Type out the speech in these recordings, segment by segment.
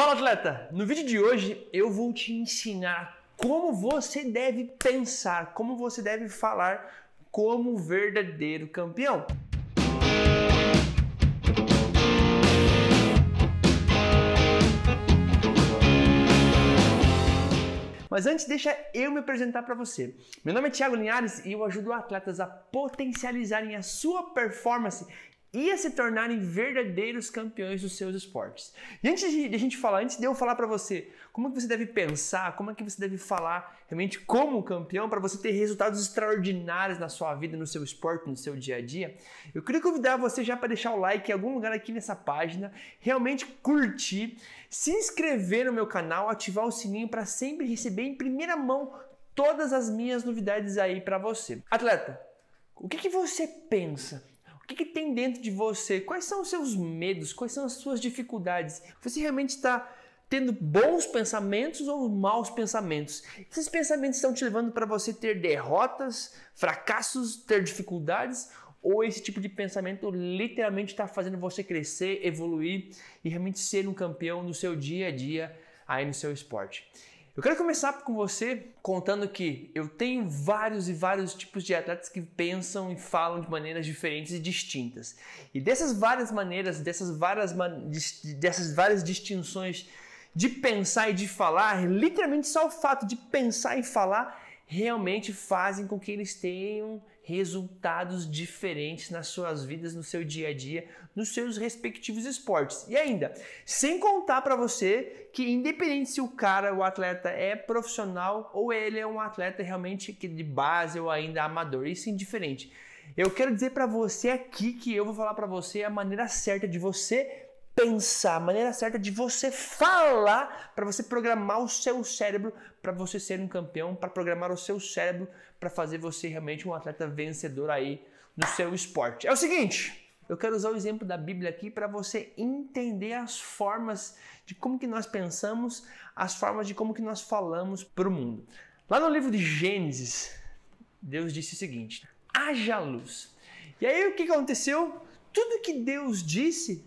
Fala atleta! No vídeo de hoje eu vou te ensinar como você deve pensar, como você deve falar como verdadeiro campeão. Mas antes, deixa eu me apresentar para você. Meu nome é Thiago Linhares e eu ajudo atletas a potencializarem a sua performance ia se tornarem verdadeiros campeões dos seus esportes. E antes de, de a gente falar, antes de eu falar para você como que você deve pensar, como é que você deve falar realmente como campeão para você ter resultados extraordinários na sua vida, no seu esporte, no seu dia a dia, eu queria convidar você já para deixar o like em algum lugar aqui nessa página, realmente curtir, se inscrever no meu canal, ativar o sininho para sempre receber em primeira mão todas as minhas novidades aí para você. Atleta, o que, que você pensa? O que, que tem dentro de você? Quais são os seus medos? Quais são as suas dificuldades? Você realmente está tendo bons pensamentos ou maus pensamentos? Esses pensamentos estão te levando para você ter derrotas, fracassos, ter dificuldades? Ou esse tipo de pensamento literalmente está fazendo você crescer, evoluir e realmente ser um campeão no seu dia a dia aí no seu esporte? Eu quero começar com você contando que eu tenho vários e vários tipos de atletas que pensam e falam de maneiras diferentes e distintas. E dessas várias maneiras, dessas várias, man... dessas várias distinções de pensar e de falar, literalmente só o fato de pensar e falar realmente fazem com que eles tenham resultados diferentes nas suas vidas, no seu dia a dia, nos seus respectivos esportes. E ainda, sem contar para você que independente se o cara, o atleta é profissional ou ele é um atleta realmente que de base ou ainda amador, isso é indiferente. Eu quero dizer para você aqui que eu vou falar para você a maneira certa de você pensar, a maneira certa de você falar para você programar o seu cérebro para você ser um campeão, para programar o seu cérebro para fazer você realmente um atleta vencedor aí no seu esporte. É o seguinte, eu quero usar o exemplo da Bíblia aqui para você entender as formas de como que nós pensamos, as formas de como que nós falamos para o mundo. Lá no livro de Gênesis, Deus disse o seguinte: haja luz. E aí o que aconteceu? Tudo que Deus disse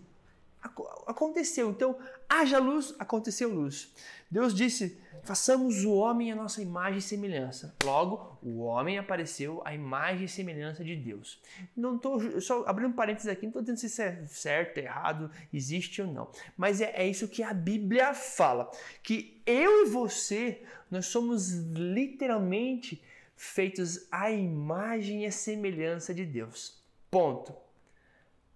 Aconteceu. Então, haja luz, aconteceu luz. Deus disse: façamos o homem a nossa imagem e semelhança. Logo, o homem apareceu à imagem e semelhança de Deus. Não estou só abrindo parênteses aqui, não estou dizendo se isso é certo, errado, existe ou não. Mas é, é isso que a Bíblia fala: que eu e você, nós somos literalmente feitos à imagem e semelhança de Deus. Ponto.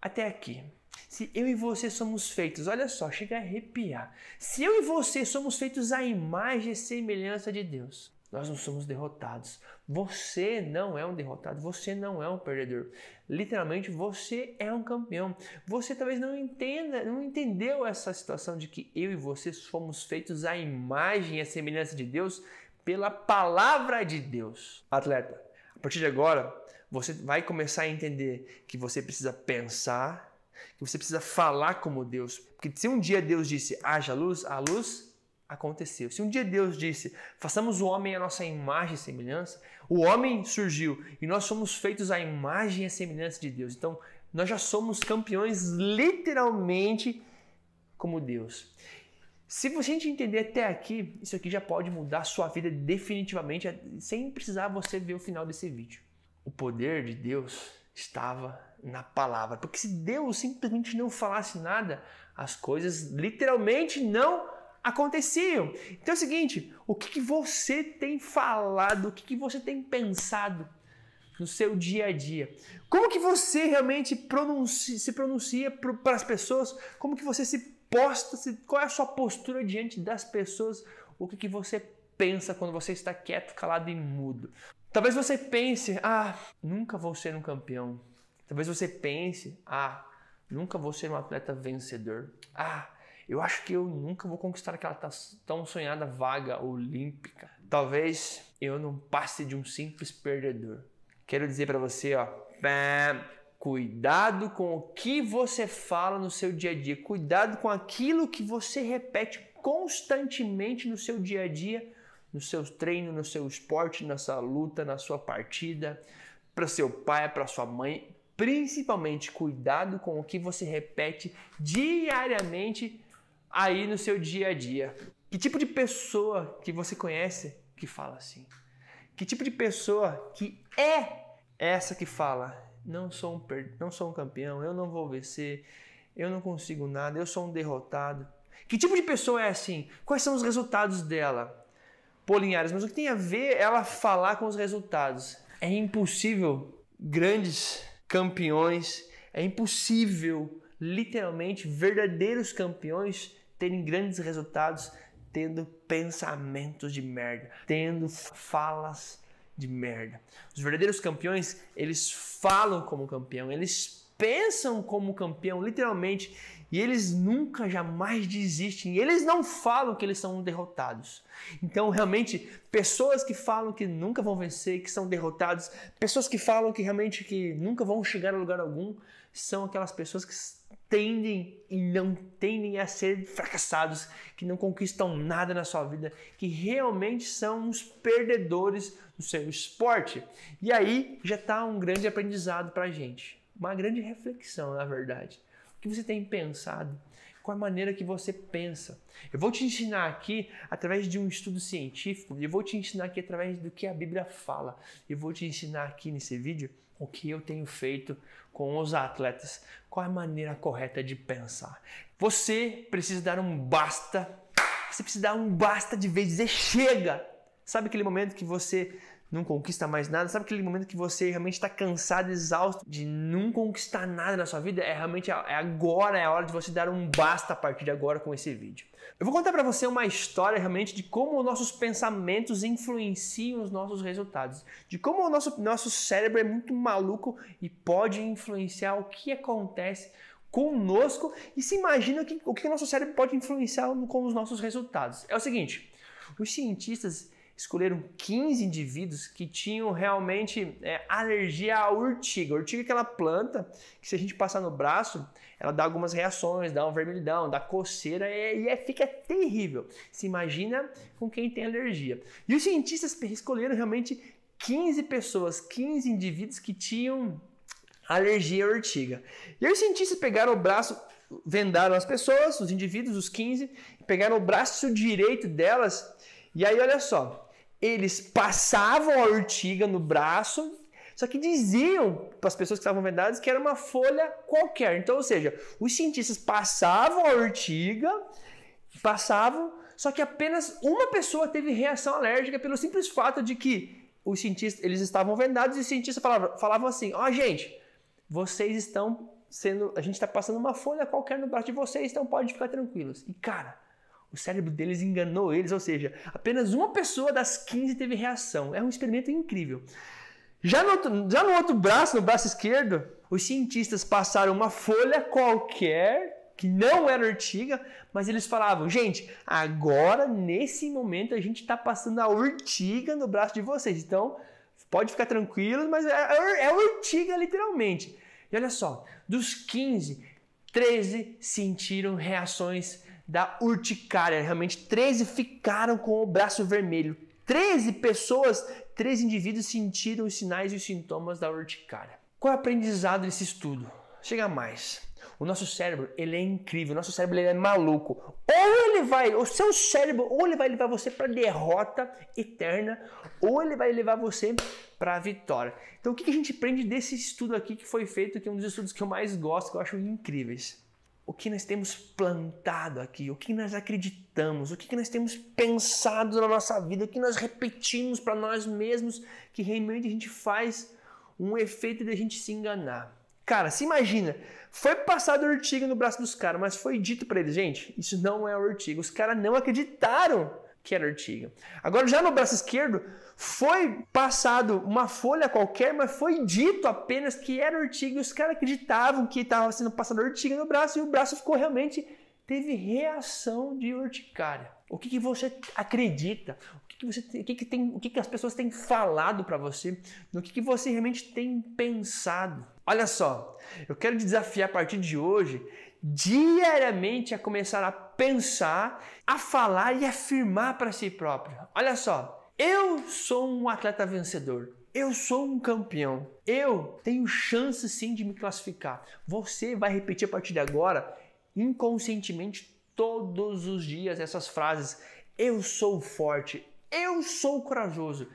Até aqui. Se eu e você somos feitos, olha só, chega a arrepiar. Se eu e você somos feitos à imagem e semelhança de Deus, nós não somos derrotados. Você não é um derrotado, você não é um perdedor. Literalmente, você é um campeão. Você talvez não entenda, não entendeu essa situação de que eu e você somos feitos à imagem e semelhança de Deus pela palavra de Deus. Atleta, a partir de agora, você vai começar a entender que você precisa pensar que você precisa falar como Deus. Porque se um dia Deus disse haja luz, a luz aconteceu. Se um dia Deus disse façamos o homem a nossa imagem e semelhança, o homem surgiu e nós somos feitos à imagem e semelhança de Deus. Então nós já somos campeões literalmente como Deus. Se você entender até aqui, isso aqui já pode mudar a sua vida definitivamente, sem precisar você ver o final desse vídeo. O poder de Deus estava na palavra. Porque se Deus simplesmente não falasse nada, as coisas literalmente não aconteciam. Então é o seguinte: o que, que você tem falado, o que, que você tem pensado no seu dia a dia? Como que você realmente pronuncia, se pronuncia para as pessoas? Como que você se posta? Se, qual é a sua postura diante das pessoas? O que, que você pensa quando você está quieto, calado e mudo? Talvez você pense: ah, nunca vou ser um campeão. Talvez você pense: ah, nunca vou ser um atleta vencedor. Ah, eu acho que eu nunca vou conquistar aquela tão sonhada vaga olímpica. Talvez eu não passe de um simples perdedor. Quero dizer para você, ó, bam, cuidado com o que você fala no seu dia a dia, cuidado com aquilo que você repete constantemente no seu dia a dia, no seu treino, no seu esporte, na sua luta, na sua partida, para seu pai, para sua mãe, Principalmente cuidado com o que você repete diariamente aí no seu dia a dia. Que tipo de pessoa que você conhece que fala assim? Que tipo de pessoa que é essa que fala? Não sou um, per... não sou um campeão, eu não vou vencer, eu não consigo nada, eu sou um derrotado. Que tipo de pessoa é assim? Quais são os resultados dela? Polinhares, mas o que tem a ver ela falar com os resultados? É impossível grandes campeões. É impossível, literalmente, verdadeiros campeões terem grandes resultados tendo pensamentos de merda, tendo falas de merda. Os verdadeiros campeões, eles falam como campeão, eles pensam como campeão, literalmente, e eles nunca, jamais desistem. E eles não falam que eles são derrotados. Então, realmente, pessoas que falam que nunca vão vencer, que são derrotados, pessoas que falam que realmente que nunca vão chegar a lugar algum, são aquelas pessoas que tendem e não tendem a ser fracassados, que não conquistam nada na sua vida, que realmente são os perdedores do seu esporte. E aí já está um grande aprendizado para a gente, uma grande reflexão, na verdade que você tem pensado? Qual a maneira que você pensa? Eu vou te ensinar aqui através de um estudo científico, eu vou te ensinar aqui através do que a Bíblia fala, eu vou te ensinar aqui nesse vídeo o que eu tenho feito com os atletas, qual a maneira correta de pensar. Você precisa dar um basta, você precisa dar um basta de vez, dizer chega. Sabe aquele momento que você não conquista mais nada. Sabe aquele momento que você realmente está cansado, exausto de não conquistar nada na sua vida? É realmente é agora, é a hora de você dar um basta a partir de agora com esse vídeo. Eu vou contar para você uma história realmente de como nossos pensamentos influenciam os nossos resultados, de como o nosso, nosso cérebro é muito maluco e pode influenciar o que acontece conosco e se imagina o que o, que o nosso cérebro pode influenciar com os nossos resultados. É o seguinte, os cientistas escolheram 15 indivíduos que tinham realmente é, alergia à urtiga. A urtiga é aquela planta que se a gente passar no braço, ela dá algumas reações, dá um vermelhidão, dá coceira e, é, fica terrível. Se imagina com quem tem alergia. E os cientistas escolheram realmente 15 pessoas, 15 indivíduos que tinham alergia à urtiga. E os cientistas pegaram o braço, vendaram as pessoas, os indivíduos, os 15, pegaram o braço direito delas. E aí, olha só, eles passavam a urtiga no braço, só que diziam para as pessoas que estavam vendadas que era uma folha qualquer. Então, ou seja, os cientistas passavam a urtiga, passavam, só que apenas uma pessoa teve reação alérgica pelo simples fato de que os cientistas, eles estavam vendados e os cientistas falavam, falavam assim: "Ó, oh, gente, vocês estão sendo, a gente está passando uma folha qualquer no braço de vocês, então pode ficar tranquilos". E cara, o cérebro deles enganou eles, ou seja, apenas uma pessoa das 15 teve reação. É um experimento incrível. Já no, outro, já no outro braço, no braço esquerdo, os cientistas passaram uma folha qualquer, que não era urtiga, mas eles falavam: gente, agora nesse momento a gente está passando a urtiga no braço de vocês. Então pode ficar tranquilo, mas é, é urtiga é literalmente. E olha só, dos 15, 13 sentiram reações da urticária. Realmente, 13 ficaram com o braço vermelho. 13 pessoas, 13 indivíduos sentiram os sinais e os sintomas da urticária. Qual é o aprendizado desse estudo? Chega mais. O nosso cérebro, ele é incrível, o nosso cérebro ele é maluco. Ou ele vai, o seu cérebro, ou ele vai levar você para derrota eterna, ou ele vai levar você para vitória. Então, o que a gente aprende desse estudo aqui que foi feito, que é um dos estudos que eu mais gosto, que eu acho incríveis? o que nós temos plantado aqui, o que nós acreditamos, o que nós temos pensado na nossa vida, o que nós repetimos para nós mesmos, que realmente a gente faz um efeito de a gente se enganar. Cara, se imagina, foi passado urtiga no braço dos caras, mas foi dito para eles, gente, isso não é urtiga. Os caras não acreditaram que era ortiga. Agora, já no braço esquerdo, foi passado uma folha qualquer, mas foi dito apenas que era e Os caras acreditavam que estava sendo passado ortiga no braço e o braço ficou realmente. teve reação de urticária. O que, que você acredita? O que, que você o que, que tem, o que, que as pessoas têm falado para você? No que, que você realmente tem pensado? Olha só, eu quero te desafiar a partir de hoje diariamente a começar a pensar, a falar e afirmar para si próprio. Olha só, eu sou um atleta vencedor. Eu sou um campeão. Eu tenho chance sim de me classificar. Você vai repetir a partir de agora inconscientemente todos os dias essas frases. Eu sou forte. Eu sou corajoso.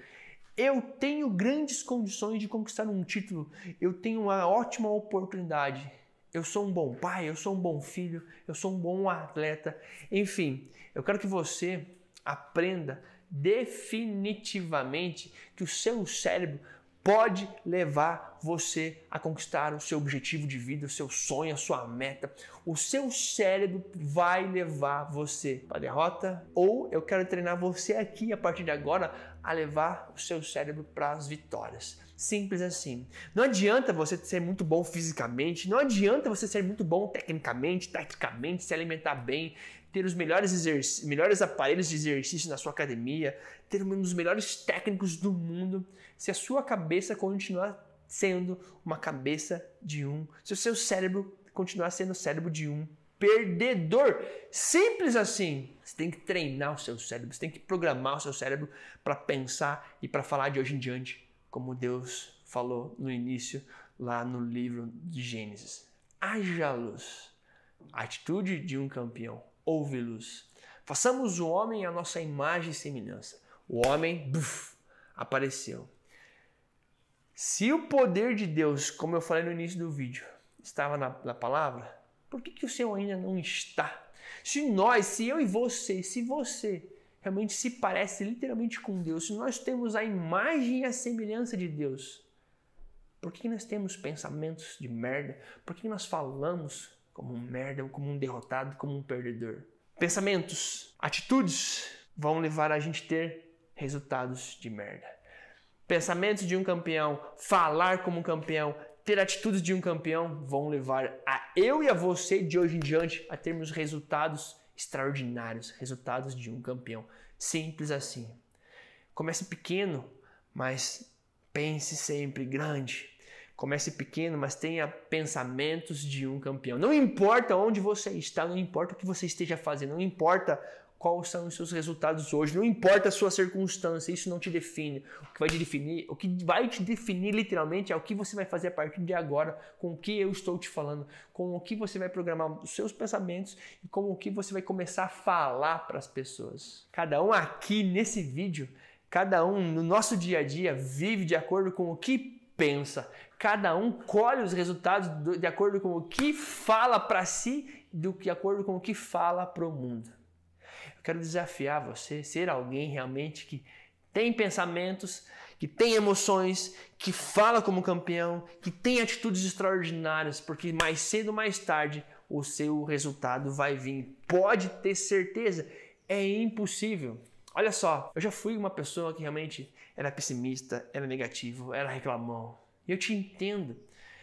Eu tenho grandes condições de conquistar um título. Eu tenho uma ótima oportunidade eu sou um bom pai, eu sou um bom filho, eu sou um bom atleta. Enfim, eu quero que você aprenda definitivamente que o seu cérebro pode levar você a conquistar o seu objetivo de vida, o seu sonho, a sua meta. O seu cérebro vai levar você para derrota. Ou eu quero treinar você aqui a partir de agora a levar o seu cérebro para as vitórias. Simples assim. Não adianta você ser muito bom fisicamente, não adianta você ser muito bom tecnicamente, taticamente, se alimentar bem, ter os melhores, melhores aparelhos de exercício na sua academia, ter um dos melhores técnicos do mundo, se a sua cabeça continuar sendo uma cabeça de um, se o seu cérebro continuar sendo o cérebro de um perdedor. Simples assim. Você tem que treinar o seu cérebro, você tem que programar o seu cérebro para pensar e para falar de hoje em diante, como Deus falou no início, lá no livro de Gênesis. Haja luz. A atitude de um campeão. Ouve luz. Façamos o homem à nossa imagem e semelhança. O homem buf, apareceu. Se o poder de Deus, como eu falei no início do vídeo, estava na, na palavra, por que, que o céu ainda não está? Se nós, se eu e você, se você realmente se parece literalmente com Deus, se nós temos a imagem e a semelhança de Deus, por que, que nós temos pensamentos de merda? Por que, que nós falamos como um merda, como um derrotado, como um perdedor? Pensamentos, atitudes vão levar a gente a ter resultados de merda pensamentos de um campeão, falar como um campeão, ter atitudes de um campeão vão levar a eu e a você de hoje em diante a termos resultados extraordinários, resultados de um campeão. Simples assim. Comece pequeno, mas pense sempre grande. Comece pequeno, mas tenha pensamentos de um campeão. Não importa onde você está, não importa o que você esteja fazendo, não importa quais são os seus resultados hoje. Não importa a sua circunstância, isso não te define. O que vai te definir, o que vai te definir literalmente é o que você vai fazer a partir de agora, com o que eu estou te falando, com o que você vai programar os seus pensamentos e com o que você vai começar a falar para as pessoas. Cada um aqui nesse vídeo, cada um no nosso dia a dia vive de acordo com o que pensa. Cada um colhe os resultados de acordo com o que fala para si, do que de acordo com o que fala para o mundo. Eu quero desafiar você, ser alguém realmente que tem pensamentos, que tem emoções, que fala como campeão, que tem atitudes extraordinárias, porque mais cedo ou mais tarde o seu resultado vai vir. Pode ter certeza, é impossível. Olha só, eu já fui uma pessoa que realmente era pessimista, era negativo, era reclamão. E eu te entendo.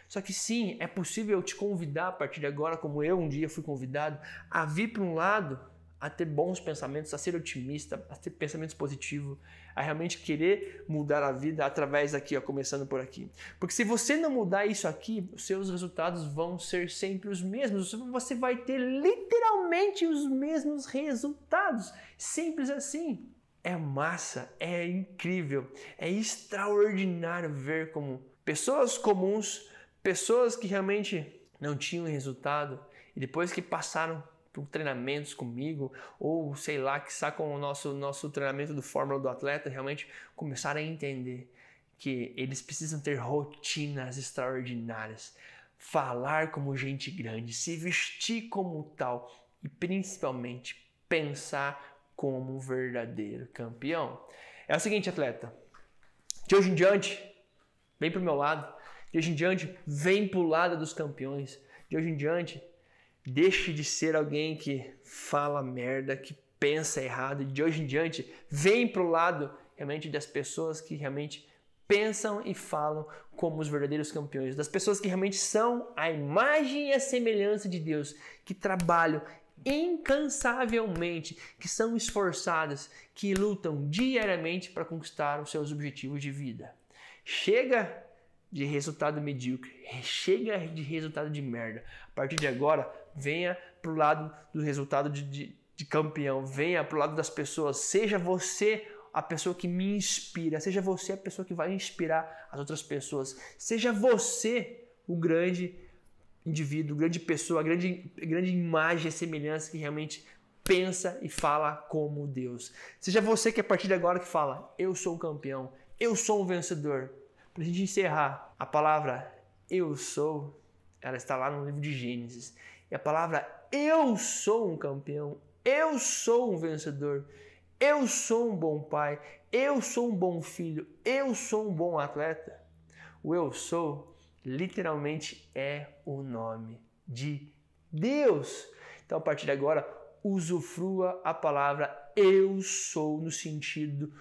Só que sim, é possível eu te convidar a partir de agora, como eu um dia fui convidado, a vir para um lado a ter bons pensamentos, a ser otimista, a ter pensamentos positivos, a realmente querer mudar a vida através daqui, ó, começando por aqui. Porque se você não mudar isso aqui, os seus resultados vão ser sempre os mesmos. Você vai ter literalmente os mesmos resultados. Simples assim. É massa, é incrível, é extraordinário ver como pessoas comuns, pessoas que realmente não tinham resultado e depois que passaram Tipo, treinamentos comigo, ou sei lá, que está com o nosso, nosso treinamento do Fórmula do Atleta, realmente começar a entender que eles precisam ter rotinas extraordinárias, falar como gente grande, se vestir como tal e principalmente pensar como um verdadeiro campeão. É o seguinte, atleta, de hoje em diante, vem para o meu lado, de hoje em diante, vem para o lado dos campeões, de hoje em diante, Deixe de ser alguém que fala merda, que pensa errado e de hoje em diante vem para o lado realmente das pessoas que realmente pensam e falam como os verdadeiros campeões, das pessoas que realmente são a imagem e a semelhança de Deus, que trabalham incansavelmente, que são esforçadas, que lutam diariamente para conquistar os seus objetivos de vida. Chega de resultado medíocre, chega de resultado de merda. A partir de agora, venha para o lado do resultado de, de, de campeão, venha para o lado das pessoas, seja você a pessoa que me inspira, seja você a pessoa que vai inspirar as outras pessoas, seja você o grande indivíduo, grande pessoa, grande, grande imagem, semelhança que realmente pensa e fala como Deus. Seja você que a partir de agora que fala, eu sou o campeão, eu sou o vencedor. Para a gente encerrar, a palavra eu sou, ela está lá no livro de Gênesis. E a palavra eu sou um campeão, eu sou um vencedor, eu sou um bom pai, eu sou um bom filho, eu sou um bom atleta. O eu sou literalmente é o nome de Deus. Então a partir de agora, usufrua a palavra eu sou no sentido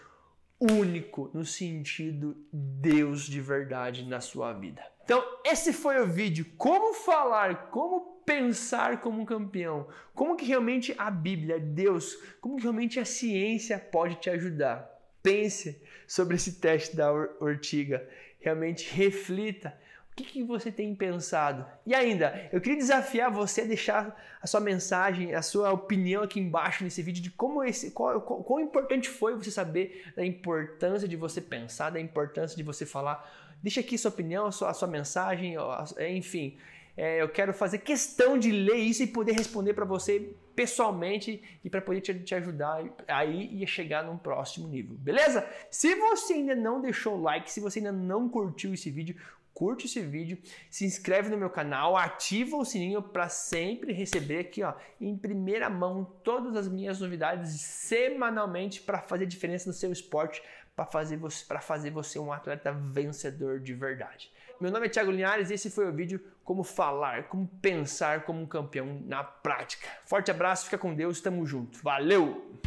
único, no sentido Deus de verdade na sua vida. Então, esse foi o vídeo como falar, como pensar como um campeão? Como que realmente a Bíblia, Deus, como que realmente a ciência pode te ajudar? Pense sobre esse teste da Ortiga, realmente reflita o que, que você tem pensado. E ainda, eu queria desafiar você a deixar a sua mensagem, a sua opinião aqui embaixo nesse vídeo de como esse, qual, qual, quão importante foi você saber da importância de você pensar, da importância de você falar. Deixa aqui sua opinião, a sua, a sua mensagem, enfim. É, eu quero fazer questão de ler isso e poder responder para você pessoalmente e para poder te, te ajudar aí e chegar num próximo nível, beleza? Se você ainda não deixou o like, se você ainda não curtiu esse vídeo, curte esse vídeo, se inscreve no meu canal, ativa o sininho para sempre receber aqui, ó, em primeira mão todas as minhas novidades semanalmente para fazer diferença no seu esporte, para fazer você para fazer você um atleta vencedor de verdade. Meu nome é Thiago Linhares e esse foi o vídeo como falar, como pensar como um campeão na prática. Forte abraço, fica com Deus, tamo junto. Valeu!